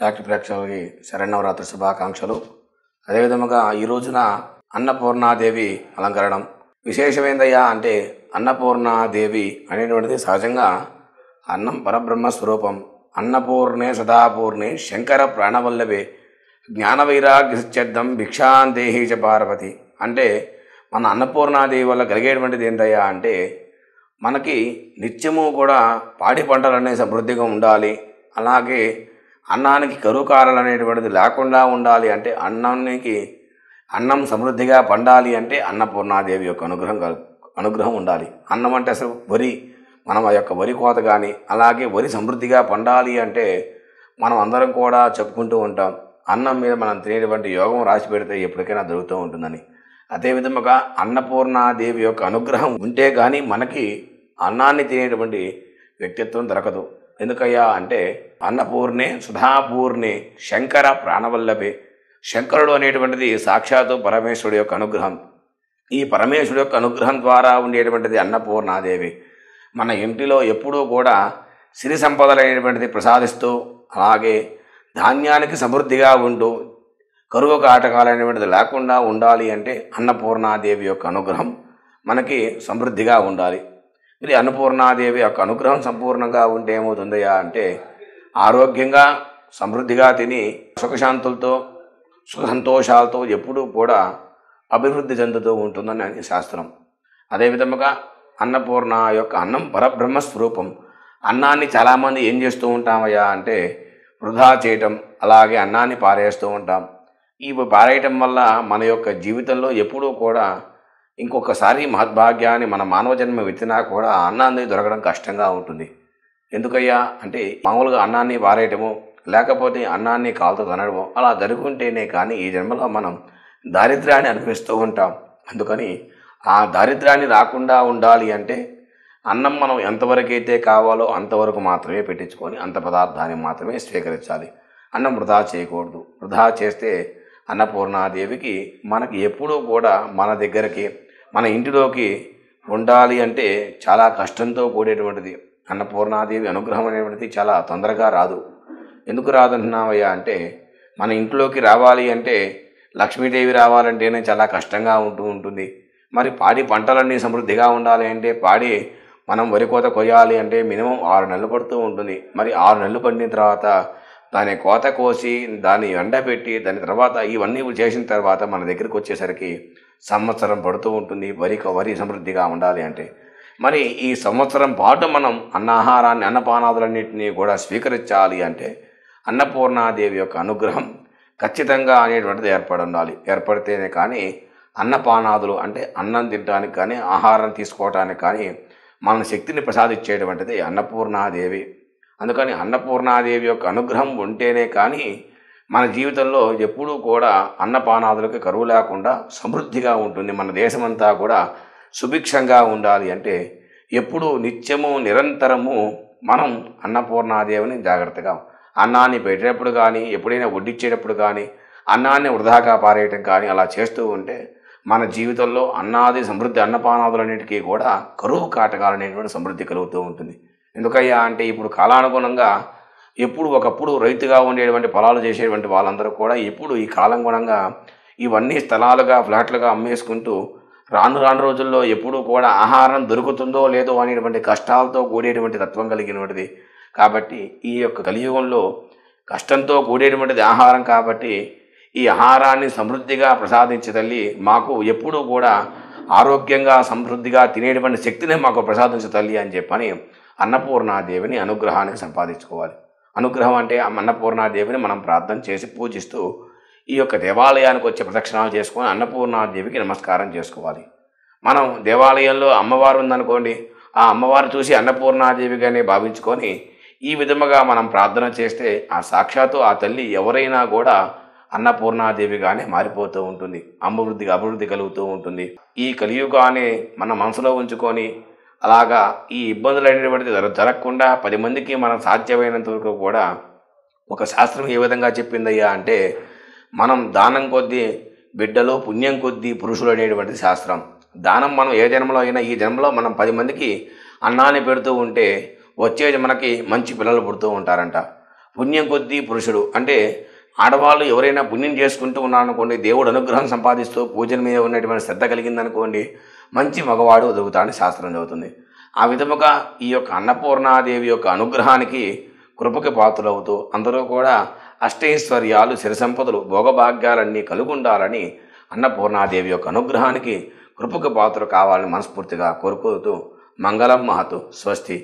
సాక్షి ప్రేక్షకులకి శరణవరాత్రి శుభాకాంక్షలు అదేవిధముగా ఈ రోజున అన్నపూర్ణాదేవి అలంకరణం విశేషమైందయ్యా అంటే అన్నపూర్ణాదేవి అనేటువంటిది సహజంగా అన్నం పరబ్రహ్మ స్వరూపం అన్నపూర్ణే సదాపూర్ణే శంకర ప్రాణవల్లభే జ్ఞానవైరాగ్యసిత్యర్థం భిక్షాందేహీ చ పార్వతి అంటే మన అన్నపూర్ణాదేవి వల్ల కలిగేటువంటిది ఏంటయ్యా అంటే మనకి నిత్యము కూడా పాడి పంటలనే సమృద్ధిగా ఉండాలి అలాగే అన్నానికి కరువు కాలం అనేటువంటిది లేకుండా ఉండాలి అంటే అన్నానికి అన్నం సమృద్ధిగా పండాలి అంటే అన్నపూర్ణాదేవి యొక్క అనుగ్రహం అనుగ్రహం ఉండాలి అన్నం అంటే అసలు వరి మనం ఆ యొక్క వరి కోత కానీ అలాగే వరి సమృద్ధిగా పండాలి అంటే మనం అందరం కూడా చెప్పుకుంటూ ఉంటాం అన్నం మీద మనం తినేటువంటి యోగం రాసి పెడితే ఎప్పటికైనా దొరుకుతూ ఉంటుందని అదేవిధముగా అన్నపూర్ణాదేవి యొక్క అనుగ్రహం ఉంటే కానీ మనకి అన్నాన్ని తినేటువంటి వ్యక్తిత్వం దొరకదు ఎందుకయ్యా అంటే అన్నపూర్ణే సుధాపూర్ణే శంకర ప్రాణవల్లభే శంకరుడు అనేటువంటిది సాక్షాత్తు పరమేశ్వరుడు యొక్క అనుగ్రహం ఈ పరమేశ్వరుడు యొక్క అనుగ్రహం ద్వారా ఉండేటువంటిది అన్నపూర్ణాదేవి మన ఇంటిలో ఎప్పుడూ కూడా సిరి సంపదలైనటువంటిది ప్రసాదిస్తూ అలాగే ధాన్యానికి సమృద్ధిగా ఉంటూ కరువు కాటకాలైనటువంటిది లేకుండా ఉండాలి అంటే అన్నపూర్ణాదేవి యొక్క అనుగ్రహం మనకి సమృద్ధిగా ఉండాలి ఇది అన్నపూర్ణాదేవి యొక్క అనుగ్రహం సంపూర్ణంగా ఉంటే ఏమవుతుందయా అంటే ఆరోగ్యంగా సమృద్ధిగా తిని సుఖశాంతులతో సుఖ సంతోషాలతో ఎప్పుడూ కూడా అభివృద్ధి చెందుతూ ఉంటుందని శాస్త్రం అదేవిధముగా అన్నపూర్ణ యొక్క అన్నం పరబ్రహ్మ స్వరూపం అన్నాన్ని చాలామంది ఏం చేస్తూ ఉంటామయ్యా అంటే వృధా చేయటం అలాగే అన్నాన్ని పారేస్తూ ఉంటాం ఇవి పారేయటం వల్ల మన యొక్క జీవితంలో ఎప్పుడూ కూడా ఇంకొకసారి మహద్భాగ్యాన్ని మన మానవ జన్మ విత్తినా కూడా అన్నాన్ని దొరకడం కష్టంగా ఉంటుంది ఎందుకయ్యా అంటే మామూలుగా అన్నాన్ని పారేయటము లేకపోతే అన్నాన్ని కాలుతో తనడము అలా జరుగుంటేనే కానీ ఈ జన్మలో మనం దారిద్ర్యాన్ని అనుభవిస్తూ ఉంటాం అందుకని ఆ దారిద్ర్యాన్ని రాకుండా ఉండాలి అంటే అన్నం మనం ఎంతవరకైతే కావాలో అంతవరకు మాత్రమే పెట్టించుకొని అంత పదార్థాన్ని మాత్రమే స్వీకరించాలి అన్నం వృధా చేయకూడదు వృధా చేస్తే అన్నపూర్ణాదేవికి మనకి ఎప్పుడూ కూడా మన దగ్గరకి మన ఇంటిలోకి ఉండాలి అంటే చాలా కష్టంతో కూడేటువంటిది అన్నపూర్ణాదేవి అనుగ్రహం అనేటువంటిది చాలా తొందరగా రాదు ఎందుకు రాదంటున్నావయ్యా అంటే మన ఇంట్లోకి రావాలి అంటే లక్ష్మీదేవి రావాలంటేనే చాలా కష్టంగా ఉంటూ ఉంటుంది మరి పాడి పంటలన్నీ సమృద్ధిగా ఉండాలి అంటే పాడి మనం వరి కోత కొయ్యాలి అంటే మినిమం ఆరు నెలలు పడుతూ ఉంటుంది మరి ఆరు నెలలు పడిన తర్వాత దాని కోత కోసి దాన్ని ఎండబెట్టి దాని తర్వాత ఇవన్నీ చేసిన తర్వాత మన దగ్గరికి వచ్చేసరికి సంవత్సరం పడుతూ ఉంటుంది వరి వరి సమృద్ధిగా ఉండాలి అంటే మరి ఈ సంవత్సరం పాటు మనం అన్నాహారాన్ని అన్నపానాదులన్నింటినీ కూడా స్వీకరించాలి అంటే అన్నపూర్ణాదేవి యొక్క అనుగ్రహం ఖచ్చితంగా అనేటువంటిది ఏర్పడి ఉండాలి ఏర్పడితేనే కానీ అన్నపానాదులు అంటే అన్నం తినడానికి కానీ ఆహారం తీసుకోవటానికి కానీ మన శక్తిని ప్రసాదించేటువంటిది అన్నపూర్ణాదేవి అందుకని అన్నపూర్ణాదేవి యొక్క అనుగ్రహం ఉంటేనే కానీ మన జీవితంలో ఎప్పుడూ కూడా అన్నపానాదులకి కరువు లేకుండా సమృద్ధిగా ఉంటుంది మన దేశమంతా కూడా సుభిక్షంగా ఉండాలి అంటే ఎప్పుడు నిత్యము నిరంతరము మనం అన్నపూర్ణాదేవిని జాగ్రత్తగా అన్నాన్ని పెట్టేటప్పుడు కానీ ఎప్పుడైనా వడ్డించేటప్పుడు కానీ అన్నాన్ని వృధాగా పారేయటం కానీ అలా చేస్తూ ఉంటే మన జీవితంలో అన్నాది సమృద్ధి అన్నపానాదులన్నింటికీ కూడా కరువు కాటకాలనేటువంటి సమృద్ధి కలుగుతూ ఉంటుంది ఎందుకయ్యా అంటే ఇప్పుడు కాలానుగుణంగా ఎప్పుడు ఒకప్పుడు రైతుగా ఉండేటువంటి పొలాలు చేసేటువంటి వాళ్ళందరూ కూడా ఎప్పుడు ఈ గుణంగా ఇవన్నీ స్థలాలుగా ఫ్లాట్లుగా అమ్మేసుకుంటూ రాను రాను రోజుల్లో ఎప్పుడూ కూడా ఆహారం దొరుకుతుందో లేదో అనేటువంటి కష్టాలతో కూడేటువంటి తత్వం కలిగినటువంటిది కాబట్టి ఈ యొక్క కలియుగంలో కష్టంతో కూడేటువంటిది ఆహారం కాబట్టి ఈ ఆహారాన్ని సమృద్ధిగా ప్రసాదించే తల్లి మాకు ఎప్పుడూ కూడా ఆరోగ్యంగా సమృద్ధిగా తినేటువంటి శక్తిని మాకు ప్రసాదించే తల్లి అని చెప్పని అన్నపూర్ణాదేవిని అనుగ్రహానికి సంపాదించుకోవాలి అనుగ్రహం అంటే అన్నపూర్ణాదేవిని మనం ప్రార్థన చేసి పూజిస్తూ ఈ యొక్క దేవాలయానికి వచ్చి ప్రదక్షిణాలు చేసుకొని అన్నపూర్ణాదేవికి నమస్కారం చేసుకోవాలి మనం దేవాలయంలో అమ్మవారు ఉందనుకోండి ఆ అమ్మవారు చూసి అన్నపూర్ణాదేవిగానే భావించుకొని ఈ విధముగా మనం ప్రార్థన చేస్తే ఆ సాక్షాత్తు ఆ తల్లి ఎవరైనా కూడా అన్నపూర్ణాదేవిగానే మారిపోతూ ఉంటుంది అభివృద్ధి అభివృద్ధి కలుగుతూ ఉంటుంది ఈ కలియుగాన్ని మన మనసులో ఉంచుకొని అలాగా ఈ ఇబ్బందులు అనేటువంటి జరగకుండా పది మందికి మనం సాధ్యమైనంత వరకు కూడా ఒక శాస్త్రం ఏ విధంగా చెప్పిందయ్యా అంటే మనం దానం కొద్దీ బిడ్డలు పుణ్యం కొద్దీ పురుషులు అనేటువంటి శాస్త్రం దానం మనం ఏ జన్మలో అయినా ఈ జన్మలో మనం పది మందికి అన్నాన్ని పెడుతూ ఉంటే వచ్చేది మనకి మంచి పిల్లలు పుడుతూ ఉంటారంట పుణ్యం కొద్దీ పురుషుడు అంటే ఆడవాళ్ళు ఎవరైనా పుణ్యం చేసుకుంటూ ఉన్నారనుకోండి దేవుడు అనుగ్రహం సంపాదిస్తూ పూజల మీద ఉన్నటువంటి శ్రద్ధ కలిగిందనుకోండి మంచి మగవాడు ఎదుగుతాడని శాస్త్రం చదువుతుంది ఆ విధముగా ఈ యొక్క అన్నపూర్ణాదేవి యొక్క అనుగ్రహానికి కృపకి పాత్రలవుతూ అందరూ కూడా అష్టైశ్వర్యాలు సిరసంపదలు భోగభాగ్యాలన్నీ కలుగుండాలని అన్నపూర్ణాదేవి యొక్క అనుగ్రహానికి కృపకు పాత్ర కావాలని మనస్ఫూర్తిగా కోరుకుంటూ మంగళం మహతు స్వస్తి